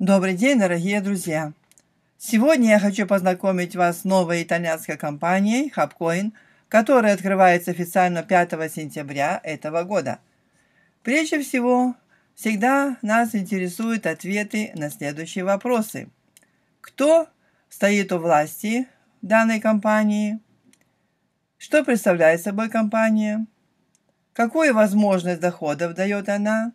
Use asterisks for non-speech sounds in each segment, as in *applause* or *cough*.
Добрый день, дорогие друзья! Сегодня я хочу познакомить вас с новой итальянской компанией Hubcoin, которая открывается официально 5 сентября этого года. Прежде всего, всегда нас интересуют ответы на следующие вопросы. Кто стоит у власти данной компании? Что представляет собой компания? Какую возможность доходов дает она?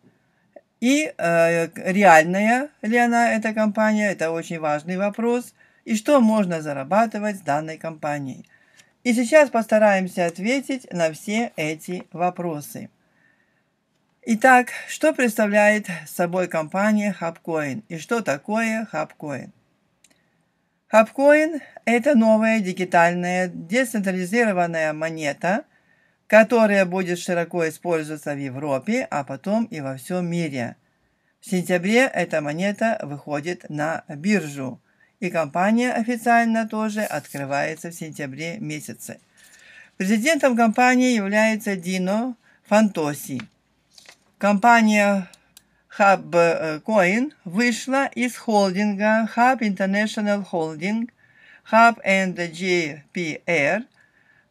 И э, реальная ли она, эта компания, это очень важный вопрос. И что можно зарабатывать с данной компанией? И сейчас постараемся ответить на все эти вопросы. Итак, что представляет собой компания Hubcoin и что такое Hubcoin? Hubcoin – это новая дигитальная децентрализированная монета, которая будет широко использоваться в Европе, а потом и во всем мире. В сентябре эта монета выходит на биржу, и компания официально тоже открывается в сентябре месяце. Президентом компании является Дино Фантоси. Компания HubCoin э, вышла из холдинга Hub International Holding, Hub and GPR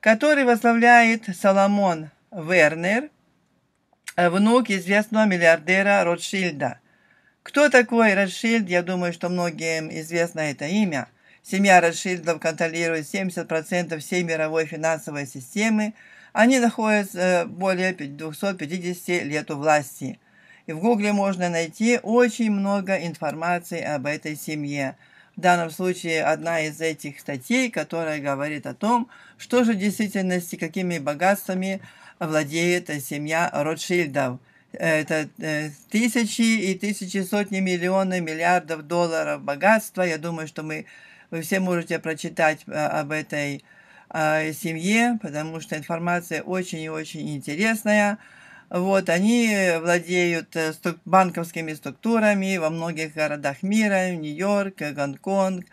который возглавляет Соломон Вернер, э, внук известного миллиардера Ротшильда. Кто такой Ротшильд? Я думаю, что многим известно это имя. Семья Ротшильдов контролирует 70% всей мировой финансовой системы. Они находятся э, более 250 лет у власти. И в Гугле можно найти очень много информации об этой семье – в данном случае одна из этих статей, которая говорит о том, что же в действительности, какими богатствами владеет семья Ротшильдов. Это э, тысячи и тысячи, сотни, миллионы, миллиардов долларов богатства. Я думаю, что мы, вы все можете прочитать э, об этой э, семье, потому что информация очень и очень интересная. Вот, они владеют э, струк- банковскими структурами во многих городах мира, Нью-Йорк, Гонконг,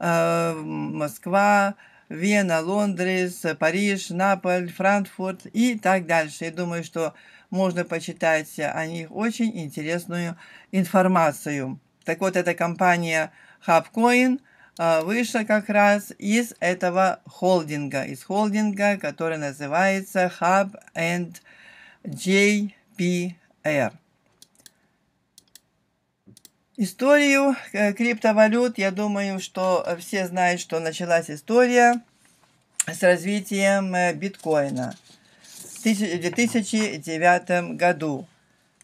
э, Москва, Вена, Лондрес, Париж, Наполь, Франкфурт и так дальше. Я думаю, что можно почитать о них очень интересную информацию. Так вот, эта компания Hubcoin э, вышла как раз из этого холдинга, из холдинга, который называется Hub and Hub JPR. Историю э, криптовалют, я думаю, что все знают, что началась история с развитием э, биткоина в 2009 году.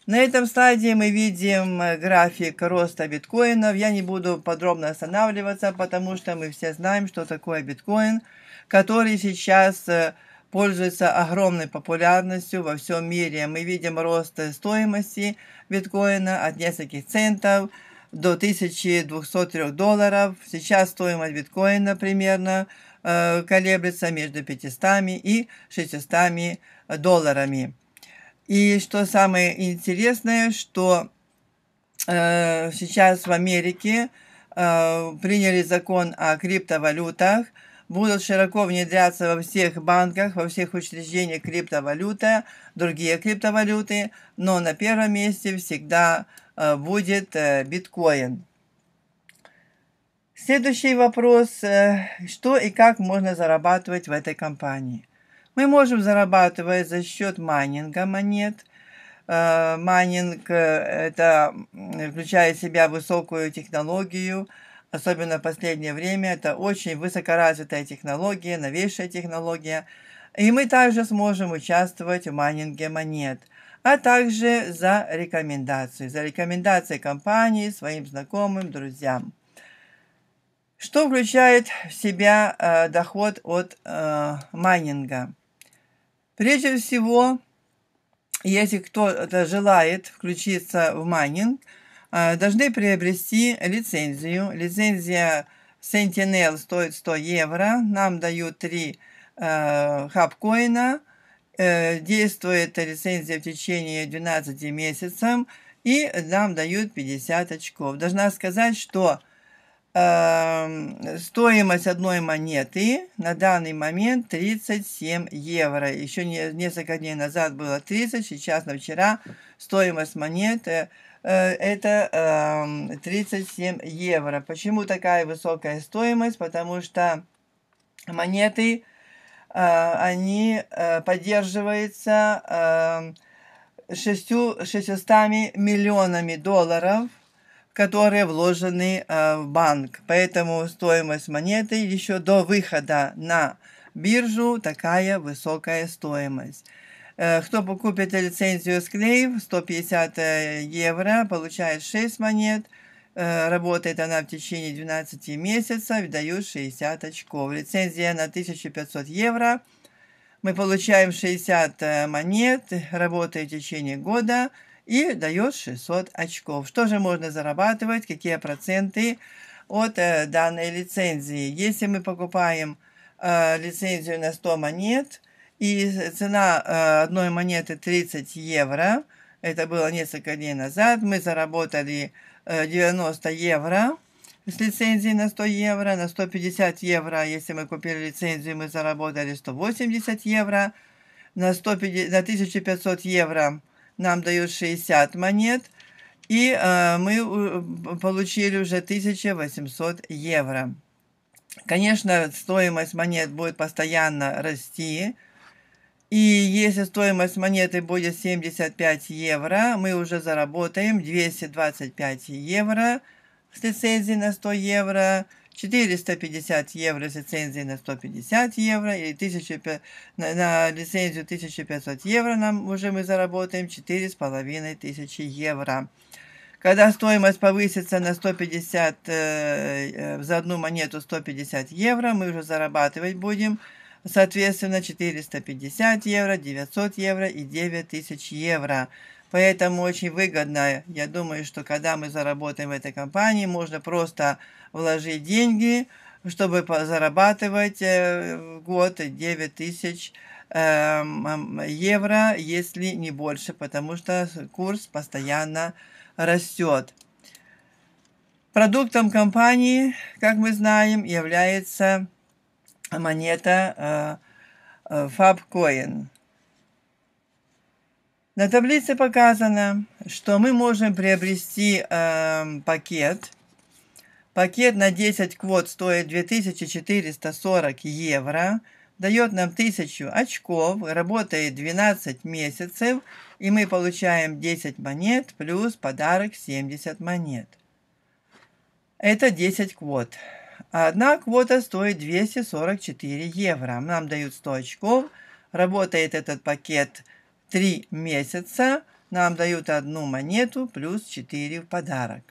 На этом слайде мы видим э, график роста биткоинов. Я не буду подробно останавливаться, потому что мы все знаем, что такое биткоин, который сейчас пользуется огромной популярностью во всем мире. Мы видим рост стоимости биткоина от нескольких центов до 1203 долларов. Сейчас стоимость биткоина примерно э, колеблется между 500 и 600 долларами. И что самое интересное, что э, сейчас в Америке э, приняли закон о криптовалютах – будут широко внедряться во всех банках, во всех учреждениях криптовалюта, другие криптовалюты, но на первом месте всегда э, будет э, биткоин. Следующий вопрос, э, что и как можно зарабатывать в этой компании? Мы можем зарабатывать за счет майнинга монет. Майнинг это включает в себя высокую технологию – особенно в последнее время, это очень высокоразвитая технология, новейшая технология. И мы также сможем участвовать в майнинге монет, а также за рекомендации, за рекомендации компании, своим знакомым, друзьям. Что включает в себя э, доход от э, майнинга? Прежде всего, если кто-то желает включиться в майнинг – Э, должны приобрести лицензию. Лицензия Sentinel стоит 100 евро. Нам дают 3 э, хабкоина. Э, действует лицензия в течение 12 месяцев. И нам дают 50 очков. Должна сказать, что э, стоимость одной монеты на данный момент 37 евро. Еще не, несколько дней назад было 30, сейчас на вчера стоимость монеты Э, это 37 эм, евро. Почему такая высокая стоимость? Потому что монеты, э, они э, поддерживаются 600 эм, миллионами долларов, которые вложены в банк. Поэтому стоимость монеты еще до выхода на биржу такая высокая стоимость. Э, кто покупит лицензию склеев, 150 э, евро, получает 6 монет. Э, работает она в течение 12 месяцев, дают 60 очков. Лицензия на 1500 евро. Мы получаем 60 монет, работает в течение года и дает 600 очков. Что же можно зарабатывать, какие проценты от данной лицензии? Если мы покупаем лицензию на 100 монет – и цена э, одной монеты 30 евро. Это было несколько дней назад. Мы заработали 90 э, евро с лицензией на 100 евро. На 150 евро, если мы купили лицензию, мы заработали 180 евро. На, 150, на 1500 евро нам дают 60 монет. И э, мы получили уже 1800 евро. Конечно, стоимость монет будет постоянно расти и если стоимость монеты будет 75 евро, мы уже заработаем 225 евро с лицензией на 100 евро, 450 евро с лицензией на 150 евро и 1000, на, на лицензию 1500 евро нам уже мы заработаем 4500 евро. Когда стоимость повысится на 150, э, э, за одну монету 150 евро, мы уже зарабатывать будем соответственно 450 евро, 900 евро и 9000 евро. Поэтому очень выгодно. Я думаю, что когда мы заработаем в этой компании, можно просто вложить деньги, чтобы зарабатывать э, в год 9 тысяч эм, евро, если не больше, потому что курс постоянно растет. Продуктом компании, как мы знаем, является монета э, э, FabCoin На таблице показано, что мы можем приобрести э, пакет. Пакет на 10 квот стоит 2440 евро, дает нам 1000 очков, работает 12 месяцев, и мы получаем 10 монет плюс подарок 70 монет. Это 10 квот. А одна квота стоит 244 евро. Нам дают 100 очков. Работает этот пакет 3 месяца. Нам дают одну монету плюс 4 в подарок.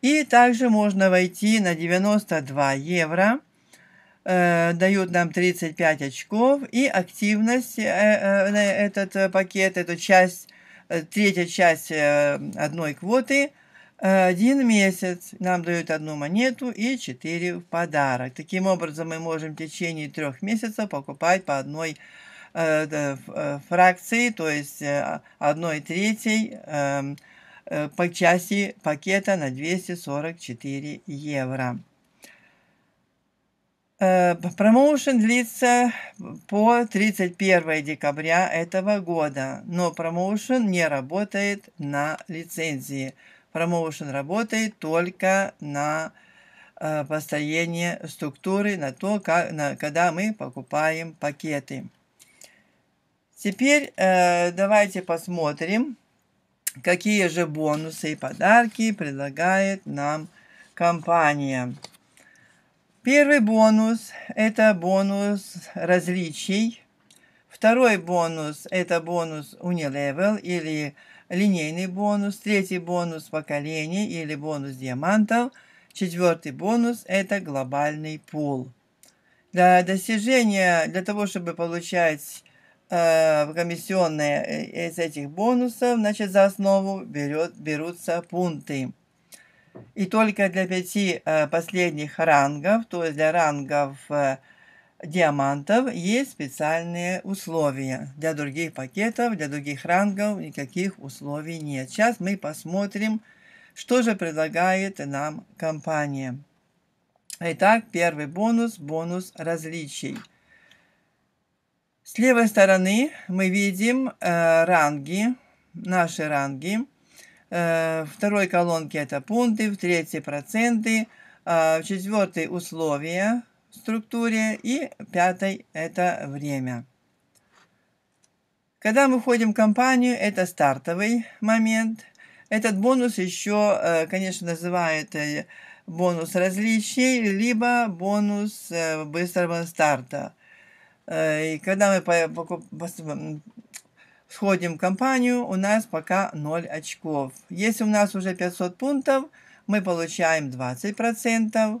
И также можно войти на 92 евро. Э, дают нам 35 очков. И активность, э, э, этот пакет, эту часть, э, третья часть э, одной квоты – один месяц нам дают одну монету и четыре в подарок. Таким образом, мы можем в течение трех месяцев покупать по одной э, э, фракции, то есть э, одной третьей эм, по части пакета на 244 евро. Промоушен длится по 31 декабря этого года, но промоушен не работает на лицензии. Промоушен работает только на э, построение структуры, на то, как, на, когда мы покупаем пакеты. Теперь э, давайте посмотрим, какие же бонусы и подарки предлагает нам компания. Первый бонус – это бонус различий. Второй бонус – это бонус Unilevel или э, линейный бонус, третий бонус поколений или бонус диамантов, четвертый бонус – это глобальный пул. Для достижения, для того, чтобы получать э, комиссионные э, из этих бонусов, значит, за основу берет, берутся пункты. И только для пяти э, последних рангов, то есть для рангов э, диамантов есть специальные условия. Для других пакетов, для других рангов никаких условий нет. Сейчас мы посмотрим, что же предлагает нам компания. Итак, первый бонус – бонус различий. С левой стороны мы видим э, ранги, наши ранги. Э, второй колонке это пункты, в третьей проценты, э, в четвертой условия – структуре, и пятой – это время. Когда мы входим в компанию, это стартовый момент. Этот бонус еще, э, конечно, называют э, бонус различий, либо бонус э, быстрого старта. И когда мы входим в компанию, у нас пока 0 очков. Если у нас уже 500 пунктов, мы получаем 20%.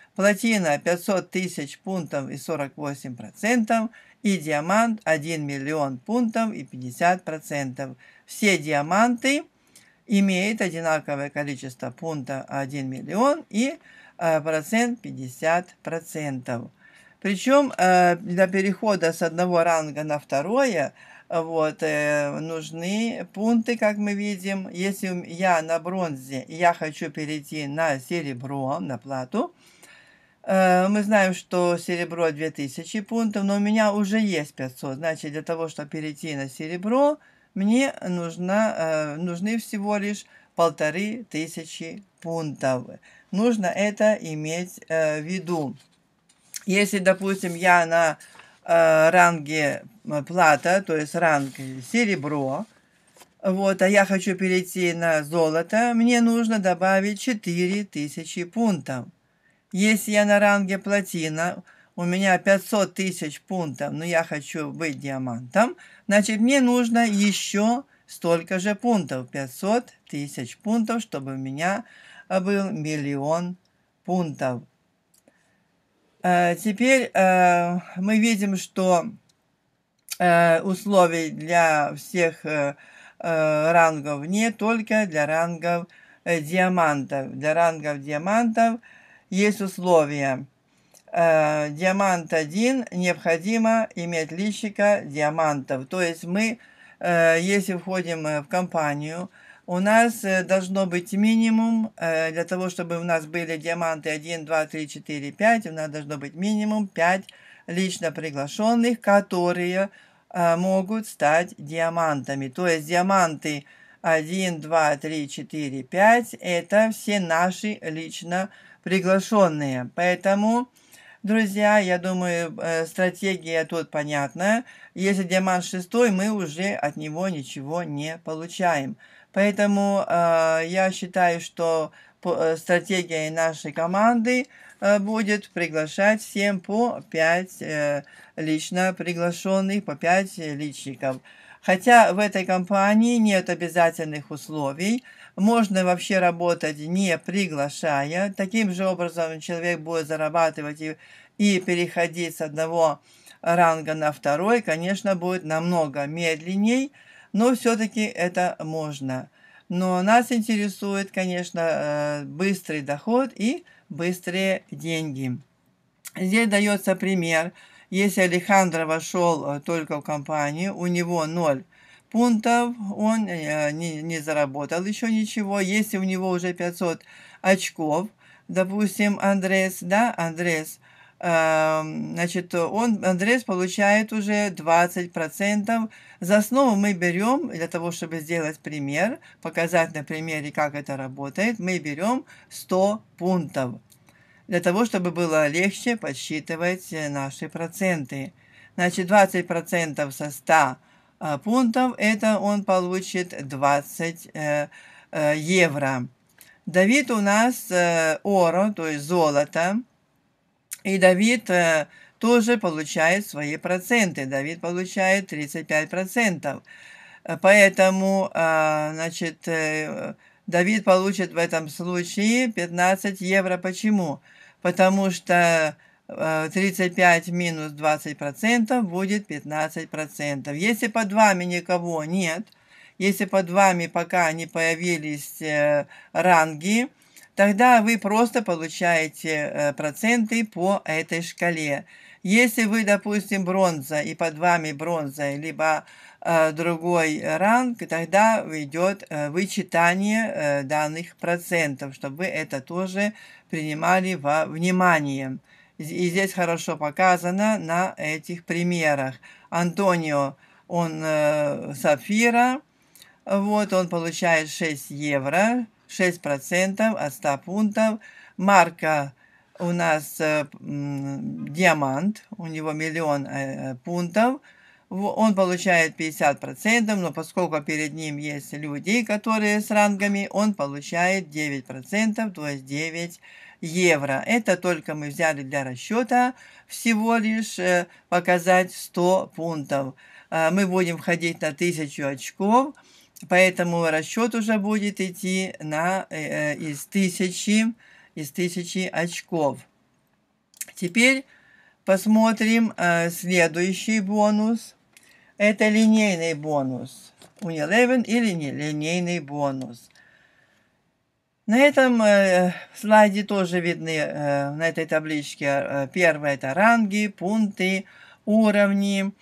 платина 500 тысяч пунктов и 48 процентов, и диамант 1 миллион пунктов и 50 процентов. Все диаманты имеют одинаковое количество пунктов 1 миллион и э, процент 50 процентов. Причем э, для перехода с одного ранга на второе вот, э, нужны пункты, как мы видим. Если я на бронзе, я хочу перейти на серебро, на плату, Э, мы знаем, что серебро 2000 пунктов, но у меня уже есть 500. Значит, для того, чтобы перейти на серебро, мне нужно, э, нужны всего лишь полторы тысячи пунктов. Нужно это иметь э, в виду. Если, допустим, я на ранге плата, то есть ранг серебро, вот, а я хочу перейти на золото, мне нужно добавить 4000 пунктов. Если я на ранге плотина, у меня 500 тысяч пунктов, но я хочу быть диамантом, значит, мне нужно еще столько же пунктов, 500 тысяч пунктов, чтобы у меня э, был миллион пунктов. Э, теперь э, мы видим, что условий для всех рангов не только для рангов диамантов. Для рангов диамантов – есть условия. Э, диамант 1 необходимо иметь личика диамантов. То есть мы, э, если входим э, в компанию, у нас должно быть минимум, для того, чтобы у нас были диаманты 1, 2, 3, 4, 5, у нас должно быть минимум 5 лично приглашенных, которые могут стать диамантами. То есть диаманты 1, 2, 3, 4, 5 – это все наши лично приглашенные приглашенные. Поэтому, друзья, я думаю, э, стратегия тут понятна. Если диамант шестой, мы уже от него ничего не получаем. Поэтому э, я считаю, что э, стратегия нашей команды э, будет приглашать всем по 5 лично приглашенных, по 5 личников. Хотя в этой компании нет обязательных условий, можно вообще работать, не приглашая. Таким же образом человек будет зарабатывать и, и переходить с одного ранга на второй, конечно, будет намного медленней, но все-таки это можно. Но нас интересует, конечно, э, быстрый доход и быстрые деньги. Здесь дается пример. Если Алехандро вошел э, только в компанию, у него ноль пунктов, он э, не, не заработал еще ничего. Если у него уже 500 очков, допустим, Андрес, да, Андрес, э, значит, он, Андрес получает уже 20%. За основу мы берем, для того, чтобы сделать пример, показать на примере, как это работает, мы берем 100 пунктов, для того, чтобы было легче подсчитывать э, наши проценты. Значит, 20% со 100 – Э, пунктов, это он получит 20 э, э, евро. Давид у нас оро, то есть золото. И Давид тоже получает свои проценты. Давид получает 35%. Поэтому, значит, Давид получит в этом случае 15 евро. Почему? Потому что 35 э, минус 20% процентов будет 15%. процентов. Если под вами никого нет, если под вами пока не появились э, ранги, тогда вы просто получаете э, проценты по этой шкале. Если вы, допустим, бронза, и под вами бронза, либо э, другой ранг, тогда идет э, вычитание э, данных процентов, чтобы вы это тоже принимали во внимание. И здесь хорошо показано на этих примерах. Антонио, он э, сапфира, вот он получает 6 евро, 6% от 100 пунктов. Марка у нас э, диамант, у него миллион э, э фунтов он получает 50%, но поскольку перед ним есть люди, которые с рангами, он получает 9%, то есть 9 евро. Это только мы взяли для расчета всего лишь э, показать 100 пунктов. Э, мы будем входить на 1000 очков, поэтому расчет уже будет идти на, э, из, тысячи, из тысячи очков. Теперь посмотрим следующий бонус – это линейный бонус. Unilever или не линейный бонус. На этом э, слайде тоже видны, э, на этой табличке, э, первое это ранги, пункты, уровни,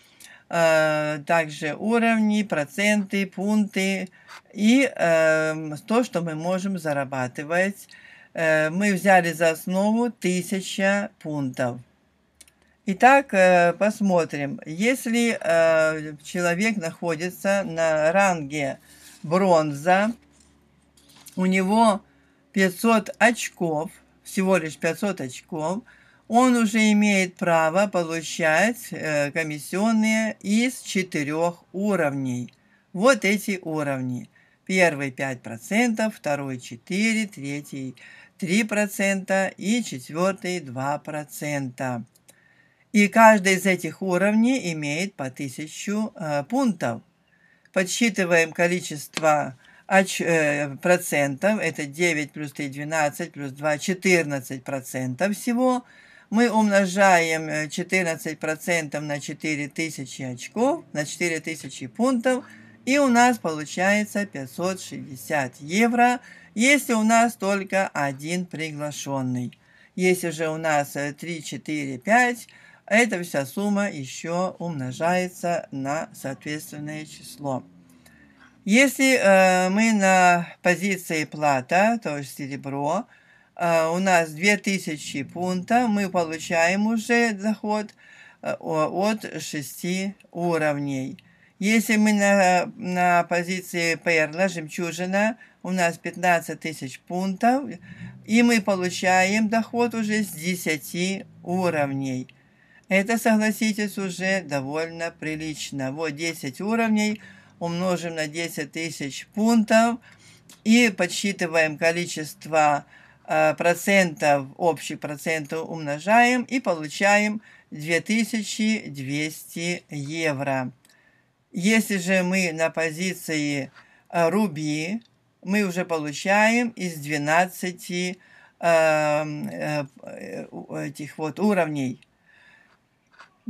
э, также уровни, проценты, пункты и э, то, что мы можем зарабатывать. Э, мы взяли за основу 1000 пунктов. Итак, э, посмотрим. Если э, человек находится на ранге бронза, у него 500 очков, всего лишь 500 очков, он уже имеет право получать э, комиссионные из четырех уровней. Вот эти уровни. Первый 5%, второй 4%, третий 3% и четвертый 2%. И каждый из этих уровней имеет по 1000 э, пунктов. Подсчитываем количество оч, э, процентов. Это 9 плюс 3, 12 плюс 2, 14 процентов всего. Мы умножаем 14 э, процентов на 4000 очков, на 4000 пунктов. И у нас получается 560 евро, если у нас только один приглашенный. Если же у нас 3, 4, 5, эта вся сумма еще умножается на соответственное число. Если э, мы на позиции плата, то есть серебро, э, у нас 2000 пункта, мы получаем уже доход э, от 6 уровней. Если мы на, на позиции перла, жемчужина, у нас 15 тысяч пунктов, и мы получаем доход уже с 10 уровней. Это, согласитесь, уже довольно прилично. Вот 10 уровней умножим на 10 тысяч пунктов и подсчитываем количество э, процентов, общих процентов умножаем и получаем 2200 евро. Если же мы на позиции э, руби, мы уже получаем из 12 эм, э, э этих вот уровней.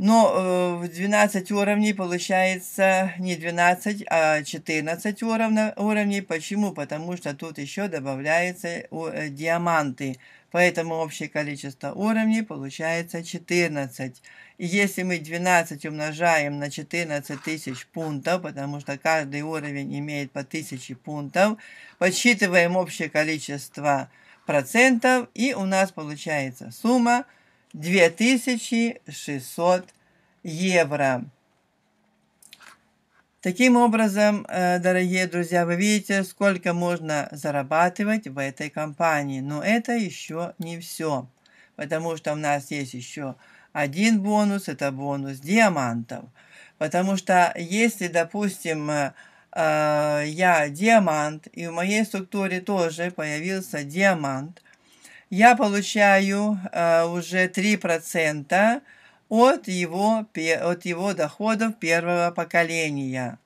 Но э, в 12 уровней получается не 12, а 14 уровней. Почему? Потому что тут еще добавляются э, диаманты. Поэтому общее количество уровней получается 14. И если мы 12 умножаем на 14 тысяч пунктов, потому что каждый уровень имеет по 1000 пунктов, подсчитываем общее количество процентов, и у нас получается сумма – 2600 евро. Таким образом, э, дорогие друзья, вы видите, сколько можно зарабатывать в этой компании. Но это еще не все, потому что у нас есть еще один бонус, это бонус диамантов. Потому что если, допустим, э, э, я диамант, и в моей структуре тоже появился диамант – я получаю э, уже 3% от его, от его доходов первого поколения.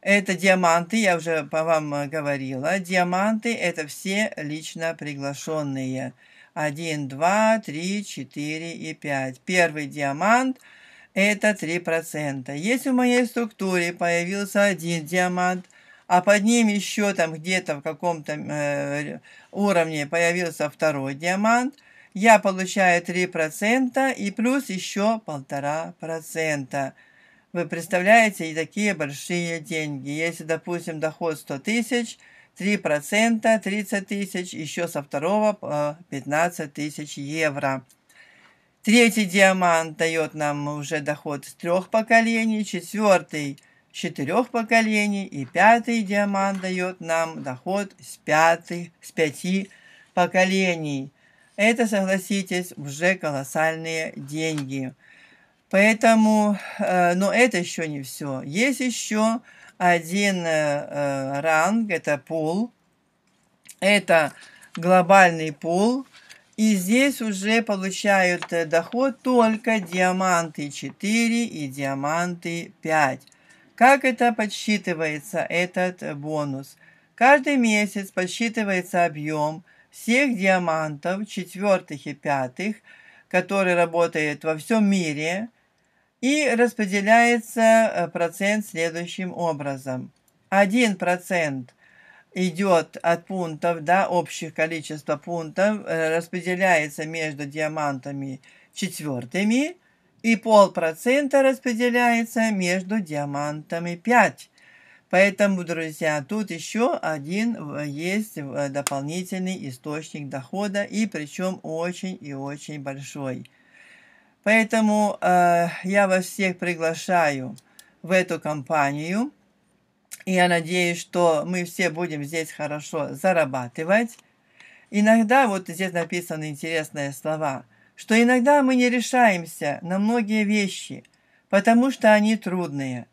Это диаманты, я уже по вам э, говорила. Диаманты – это все лично приглашенные. Один, два, три, четыре и пять. Первый диамант – это 3%. Если в моей структуре появился один диамант – а под ним еще там где-то в каком-то э, уровне появился второй диамант, я получаю 3% и плюс еще 1,5%. Вы представляете, и такие большие деньги. Если, допустим, доход 100 тысяч, 3% 30 тысяч, еще со второго 15 э, тысяч евро. Третий диамант дает нам уже доход с трех поколений, четвертый – четырех поколений, и пятый диамант дает нам доход с, пятых, с пяти поколений. Это, согласитесь, уже колоссальные деньги. Поэтому, э, но это еще не все. Есть еще один э, э, ранг, это пол. Это глобальный пол. И здесь уже получают э, доход только диаманты 4 и диаманты 5. Как это подсчитывается, этот э, бонус? Каждый месяц подсчитывается объем всех диамантов четвертых и пятых, которые работает во всем мире, и распределяется э, процент следующим образом. 1% идет от пунктов, да, общих количества пунктов, э, распределяется между диамантами четвертыми, и полпроцента распределяется между диамантами 5. Поэтому, друзья, тут еще один э, есть э, дополнительный источник дохода, и причем очень и очень большой. Поэтому э, я вас всех приглашаю в эту компанию, и я надеюсь, что мы все будем здесь хорошо зарабатывать. Иногда вот здесь написаны интересные слова – что иногда мы не решаемся на многие вещи, потому что они трудные.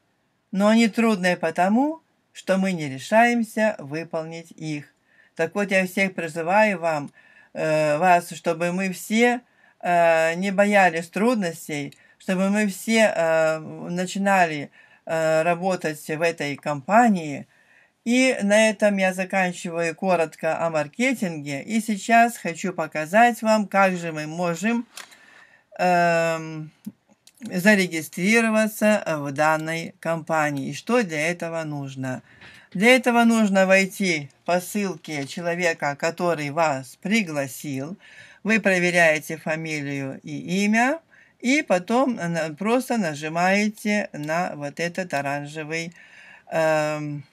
Но они трудные потому, что мы не решаемся выполнить их. Так вот, я всех призываю вам, э, вас, чтобы мы все э, не боялись трудностей, чтобы мы все э, начинали э, работать в этой компании – и на этом я заканчиваю коротко о маркетинге. И сейчас хочу показать вам, как же мы можем эм, зарегистрироваться в данной компании. И что для этого нужно? Для этого нужно войти по ссылке человека, который вас пригласил. Вы проверяете фамилию и имя. И потом просто нажимаете на вот этот оранжевый эм,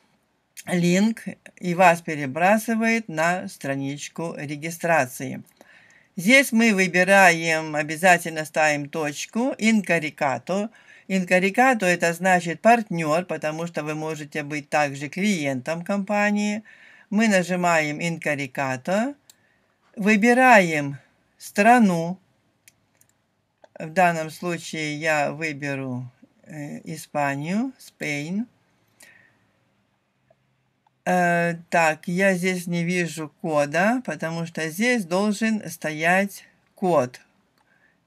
линк и вас перебрасывает на страничку регистрации. Здесь мы выбираем, обязательно ставим точку «Инкарикато». «Инкарикато» – это значит партнер, потому что вы можете быть также клиентом компании. Мы нажимаем «Инкарикато», выбираем страну. В данном случае я выберу э, Испанию, Spain – Э, так, я здесь не вижу кода, потому что здесь должен стоять код.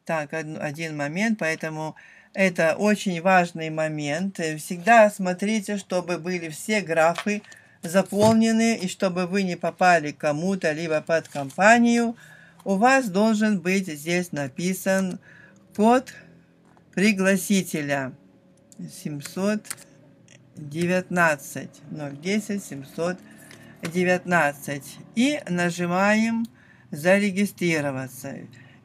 Так, один момент, поэтому это очень важный момент. Всегда смотрите, чтобы были все графы заполнены, и чтобы вы не попали кому-то, либо под компанию, у вас должен быть здесь написан код пригласителя. 700 19, 010, 719. И нажимаем «Зарегистрироваться».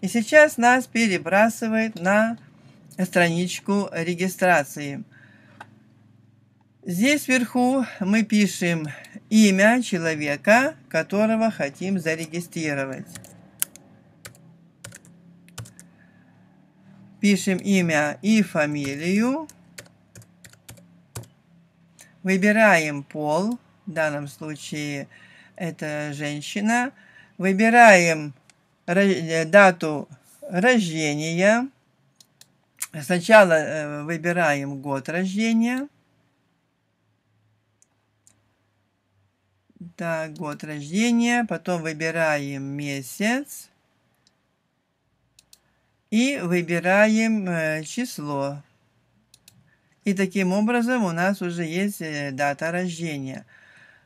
И сейчас нас перебрасывает на страничку регистрации. Здесь вверху мы пишем имя человека, которого хотим зарегистрировать. Пишем имя и фамилию. Выбираем пол, в данном случае это женщина. Выбираем э, дату рождения. Сначала э, выбираем год рождения. Так, год рождения, потом выбираем месяц и выбираем э, число. И таким образом у нас уже есть э, дата рождения.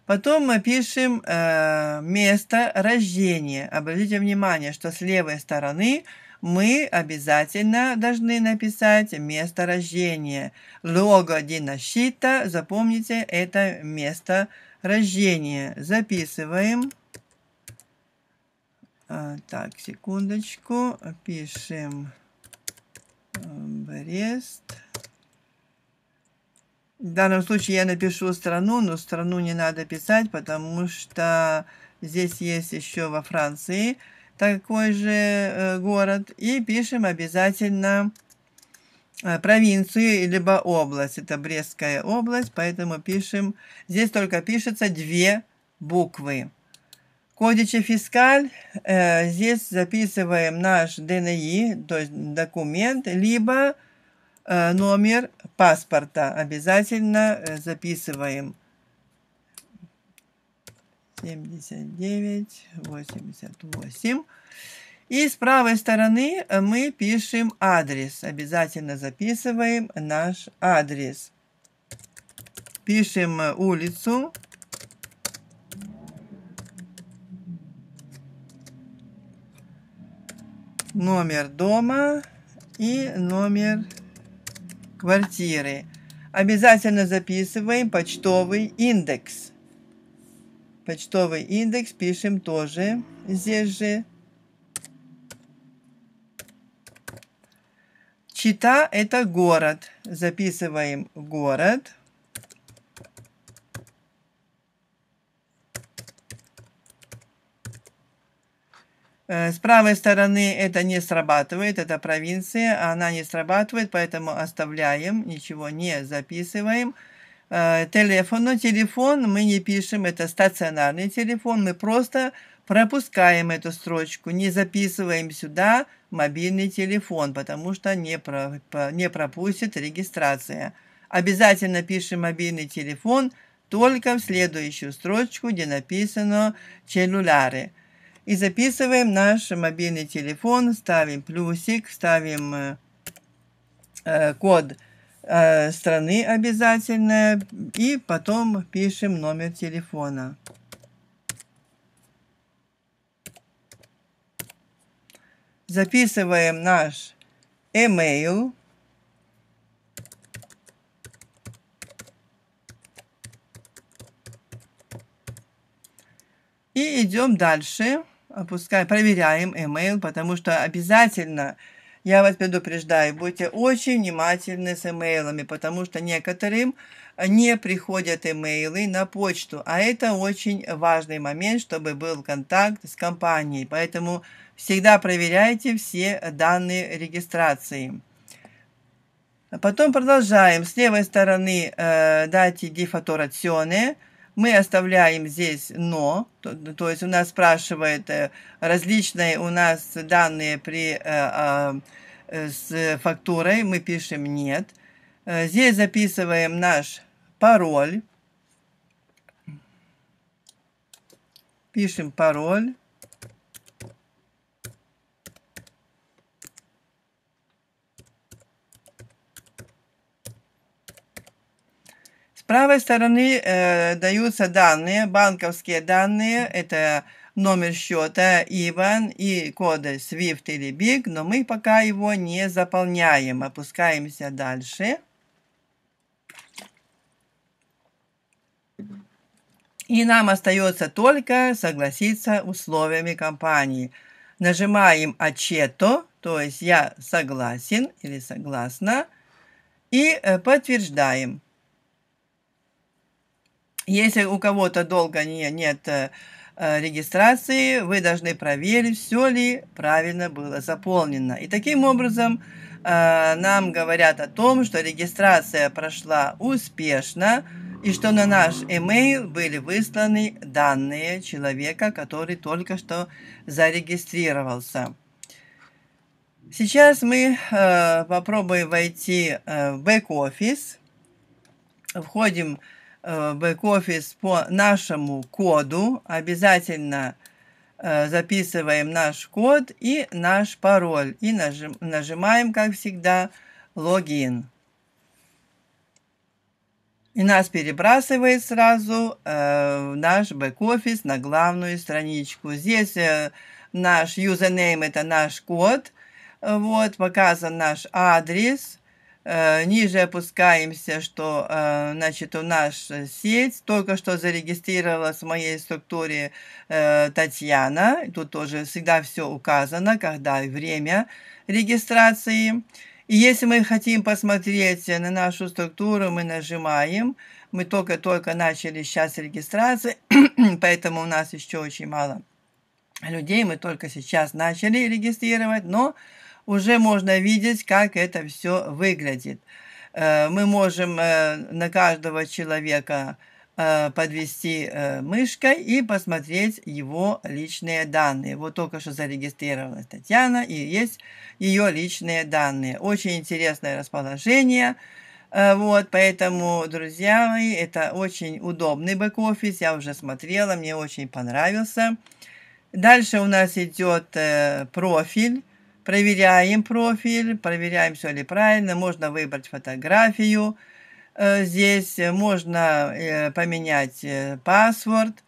Потом мы пишем э, место рождения. Обратите внимание, что с левой стороны мы обязательно должны написать место рождения. Лого динашита, запомните, это место рождения. Записываем. А, так, секундочку, пишем э, Брест. В данном случае я напишу страну, но страну не надо писать, потому что здесь есть еще во Франции такой же э, город. И пишем обязательно э, провинцию, либо область. Это Брестская область, поэтому пишем... Здесь только пишется две буквы. Кодиче фискаль. Э, здесь записываем наш ДНИ, то есть документ, либо Э, номер паспорта обязательно э, записываем. 79, 88. И с правой стороны э, мы пишем адрес. Обязательно записываем наш адрес. Пишем улицу. Номер дома и номер квартиры. Обязательно записываем почтовый индекс. Почтовый индекс пишем тоже здесь же. Чита – это город. Записываем город – Э, с правой стороны это не срабатывает, это провинция, а она не срабатывает, поэтому оставляем, ничего не записываем. Э, телефон, но ну, телефон мы не пишем, это стационарный телефон, мы просто пропускаем эту строчку, не записываем сюда мобильный телефон, потому что не, про, не пропустит регистрация. Обязательно пишем мобильный телефон только в следующую строчку, где написано «целлюляры» и записываем наш мобильный телефон, ставим плюсик, ставим э, э, код э, страны обязательно и потом пишем номер телефона. Записываем наш email. И идем дальше пускай проверяем email, потому что обязательно я вас предупреждаю, будьте очень внимательны с имейлами, потому что некоторым не приходят имейлы на почту, а это очень важный момент, чтобы был контакт с компанией. Поэтому всегда проверяйте все данные регистрации. Потом продолжаем. С левой стороны э, дати di fatturazione – мы оставляем здесь но, то, то есть у нас спрашивает э, различные у нас данные при, э, а, э, с фактурой, мы пишем нет. Здесь записываем наш пароль, пишем пароль. правой стороны э, даются данные, банковские данные, это номер счета, Иван и коды SWIFT или BIG, но мы пока его не заполняем. Опускаемся дальше. И нам остается только согласиться условиями компании. Нажимаем отчету то есть «Я согласен» или «Согласна», и э, подтверждаем – если у кого-то долго не, нет э, э, регистрации, вы должны проверить, все ли правильно было заполнено. И таким образом э, нам говорят о том, что регистрация прошла успешно и что на наш email были высланы данные человека, который только что зарегистрировался. Сейчас мы попробуем войти в бэк-офис. Входим в бэк-офис по нашему коду. Обязательно э, записываем наш код и наш пароль. И нажимаем, как всегда, логин. И нас перебрасывает сразу э, наш бэк-офис на главную страничку. Здесь э, наш username – это наш код. Вот, показан наш адрес – Э, ниже опускаемся, что э, значит, у нас э, сеть. Только что зарегистрировалась в моей структуре Татьяна. Тут тоже всегда все указано, когда и время регистрации. И если мы хотим посмотреть на нашу структуру, мы нажимаем. Мы только-только начали сейчас регистрации, *clears throat* поэтому у нас еще очень мало людей. Мы только сейчас начали регистрировать, но уже можно видеть, как это все выглядит. Э, мы можем э, на каждого человека э, подвести мышкой и посмотреть его личные данные. Вот только что зарегистрировалась Татьяна и есть ее личные данные. Очень интересное расположение. Вот, поэтому, друзья мои, это очень удобный бэк-офис. Я уже смотрела, мне очень понравился. Дальше у нас идет профиль. Проверяем профиль, проверяем, все ли правильно. Можно выбрать фотографию. Э, здесь можно э, поменять э, паспорт.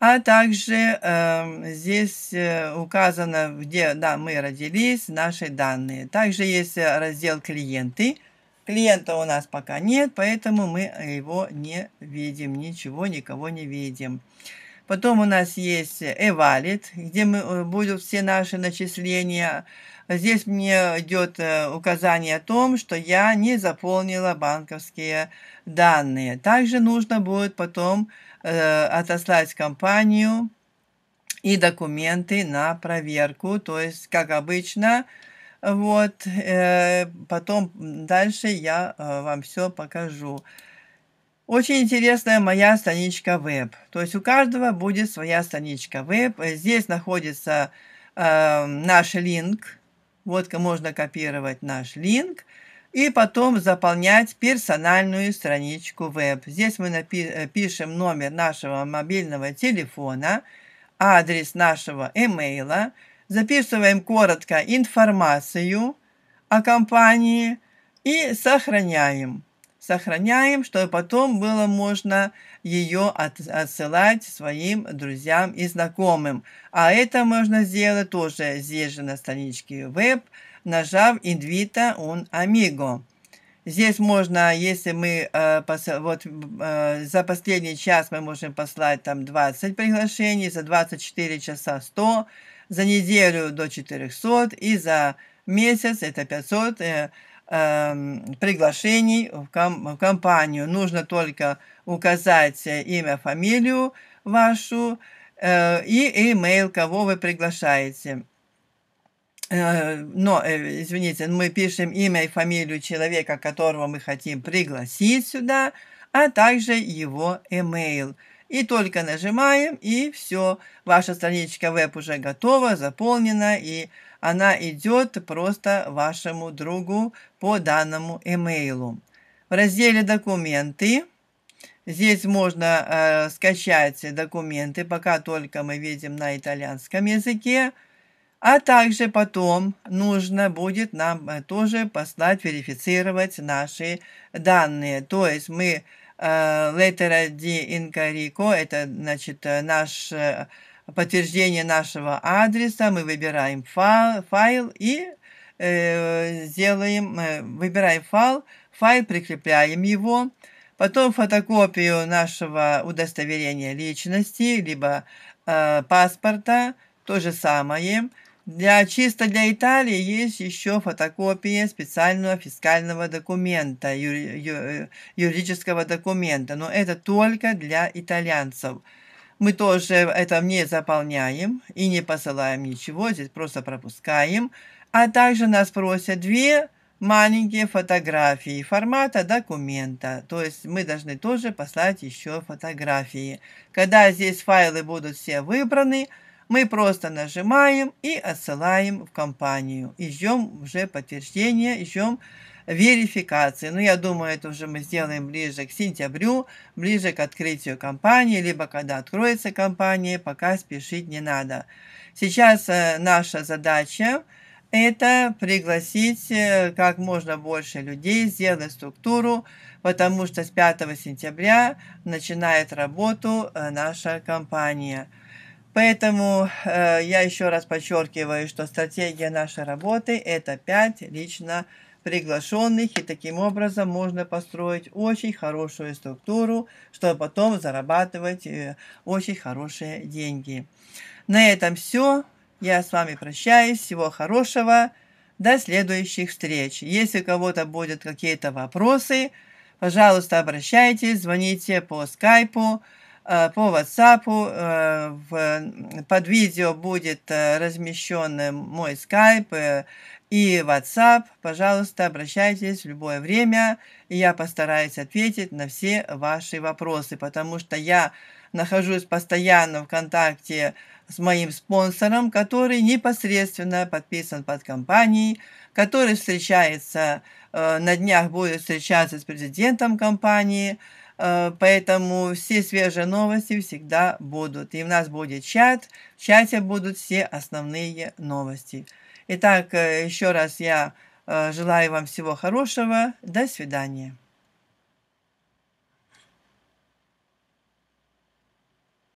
А также эм, э, здесь указано, где да, мы родились, наши данные. Также есть раздел «Клиенты». Клиента у нас пока нет, поэтому мы его не видим, ничего, никого не видим. Потом у нас есть e где мы, будут все наши начисления. Здесь мне идет э, указание о том, что я не заполнила банковские данные. Также нужно будет потом э, отослать компанию и документы на проверку. То есть, как обычно, вот, э, потом дальше я вам все покажу. Очень интересная моя страничка веб. То есть у каждого будет своя страничка веб. Здесь находится э, наш линк вот можно копировать наш линк и потом заполнять персональную страничку веб. Здесь мы э, пишем номер нашего мобильного телефона, адрес нашего имейла, записываем коротко информацию о компании и сохраняем сохраняем, чтобы потом было можно ее от, отсылать своим друзьям и знакомым. А это можно сделать тоже здесь же на страничке веб, нажав «Invita un amigo». Здесь можно, если мы э, пос, вот, э, за последний час мы можем послать там 20 приглашений, за 24 часа 100, за неделю до 400 и за месяц это 500 э, Эм, приглашений в, ком- в компанию. Нужно только указать э, имя, фамилию вашу э, и имейл, кого вы приглашаете. Э, но, э, извините, мы пишем имя и фамилию человека, которого мы хотим пригласить сюда, а также его email И только нажимаем, и все, ваша страничка веб уже готова, заполнена, и она идет просто вашему другу по данному имейлу. В разделе «Документы» Здесь можно э, скачать документы, пока только мы видим на итальянском языке. А также потом нужно будет нам э, тоже послать, верифицировать наши данные. То есть мы э, lettera di incarico, это значит наш э, подтверждение нашего адреса, мы выбираем файл, файл и э, сделаем, э, выбираем файл, файл прикрепляем его, потом фотокопию нашего удостоверения личности, либо э, паспорта, то же самое. Для, чисто для Италии есть еще фотокопия специального фискального документа, юри, ю, э, юридического документа, но это только для итальянцев – мы тоже это не заполняем и не посылаем ничего, здесь просто пропускаем. А также нас просят две маленькие фотографии формата документа. То есть мы должны тоже послать еще фотографии. Когда здесь файлы будут все выбраны, мы просто нажимаем и отсылаем в компанию. И ждем уже подтверждения, ждем верификации. Но ну, я думаю, это уже мы сделаем ближе к сентябрю, ближе к открытию компании, либо когда откроется компания, пока спешить не надо. Сейчас э, наша задача это пригласить э, как можно больше людей, сделать структуру, потому что с 5 сентября начинает работу э, наша компания. Поэтому э, я еще раз подчеркиваю, что стратегия нашей работы – это 5 лично приглашенных, и таким образом можно построить очень хорошую структуру, чтобы потом зарабатывать э, очень хорошие деньги. На этом все. Я с вами прощаюсь. Всего хорошего. До следующих встреч. Если у кого-то будут какие-то вопросы, пожалуйста, обращайтесь, звоните по скайпу, э, по WhatsApp. Э, под видео будет размещен мой скайп, и WhatsApp. Пожалуйста, обращайтесь в любое время, и я постараюсь ответить на все ваши вопросы, потому что я нахожусь постоянно в контакте с моим спонсором, который непосредственно подписан под компанией, который встречается, э, на днях будет встречаться с президентом компании, э, поэтому все свежие новости всегда будут. И у нас будет чат, в чате будут все основные новости. Итак, э, еще раз я э, желаю вам всего хорошего. До свидания.